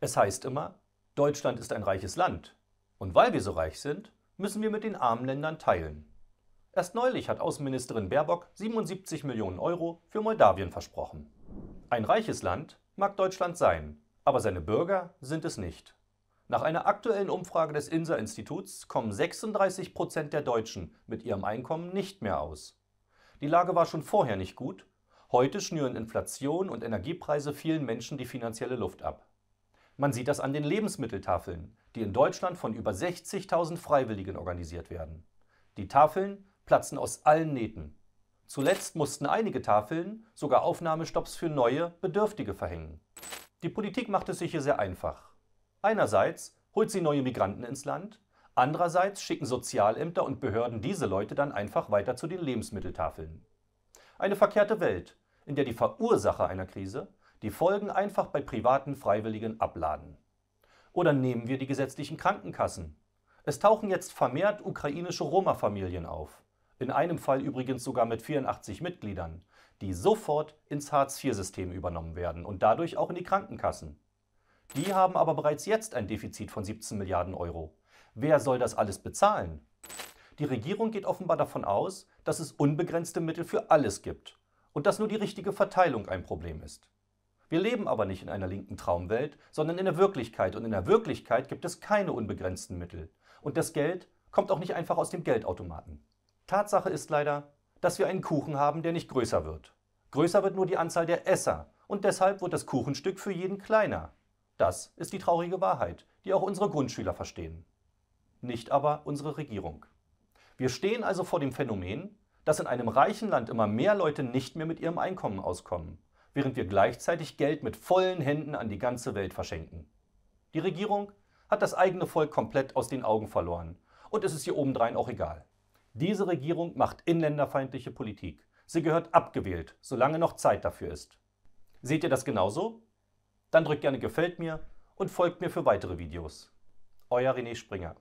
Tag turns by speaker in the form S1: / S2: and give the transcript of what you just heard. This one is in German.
S1: Es heißt immer, Deutschland ist ein reiches Land. Und weil wir so reich sind, müssen wir mit den armen Ländern teilen. Erst neulich hat Außenministerin Baerbock 77 Millionen Euro für Moldawien versprochen. Ein reiches Land mag Deutschland sein, aber seine Bürger sind es nicht. Nach einer aktuellen Umfrage des INSA-Instituts kommen 36 Prozent der Deutschen mit ihrem Einkommen nicht mehr aus. Die Lage war schon vorher nicht gut. Heute schnüren Inflation und Energiepreise vielen Menschen die finanzielle Luft ab. Man sieht das an den Lebensmitteltafeln, die in Deutschland von über 60.000 Freiwilligen organisiert werden. Die Tafeln platzen aus allen Nähten. Zuletzt mussten einige Tafeln sogar Aufnahmestopps für neue, Bedürftige verhängen. Die Politik macht es sich hier sehr einfach. Einerseits holt sie neue Migranten ins Land, andererseits schicken Sozialämter und Behörden diese Leute dann einfach weiter zu den Lebensmitteltafeln. Eine verkehrte Welt, in der die Verursacher einer Krise die Folgen einfach bei privaten Freiwilligen abladen. Oder nehmen wir die gesetzlichen Krankenkassen. Es tauchen jetzt vermehrt ukrainische Roma-Familien auf, in einem Fall übrigens sogar mit 84 Mitgliedern, die sofort ins Hartz-IV-System übernommen werden und dadurch auch in die Krankenkassen. Die haben aber bereits jetzt ein Defizit von 17 Milliarden Euro. Wer soll das alles bezahlen? Die Regierung geht offenbar davon aus, dass es unbegrenzte Mittel für alles gibt und dass nur die richtige Verteilung ein Problem ist. Wir leben aber nicht in einer linken Traumwelt, sondern in der Wirklichkeit. Und in der Wirklichkeit gibt es keine unbegrenzten Mittel. Und das Geld kommt auch nicht einfach aus dem Geldautomaten. Tatsache ist leider, dass wir einen Kuchen haben, der nicht größer wird. Größer wird nur die Anzahl der Esser. Und deshalb wird das Kuchenstück für jeden kleiner. Das ist die traurige Wahrheit, die auch unsere Grundschüler verstehen. Nicht aber unsere Regierung. Wir stehen also vor dem Phänomen, dass in einem reichen Land immer mehr Leute nicht mehr mit ihrem Einkommen auskommen während wir gleichzeitig Geld mit vollen Händen an die ganze Welt verschenken. Die Regierung hat das eigene Volk komplett aus den Augen verloren. Und es ist hier obendrein auch egal. Diese Regierung macht inländerfeindliche Politik. Sie gehört abgewählt, solange noch Zeit dafür ist. Seht ihr das genauso? Dann drückt gerne Gefällt mir und folgt mir für weitere Videos. Euer René Springer.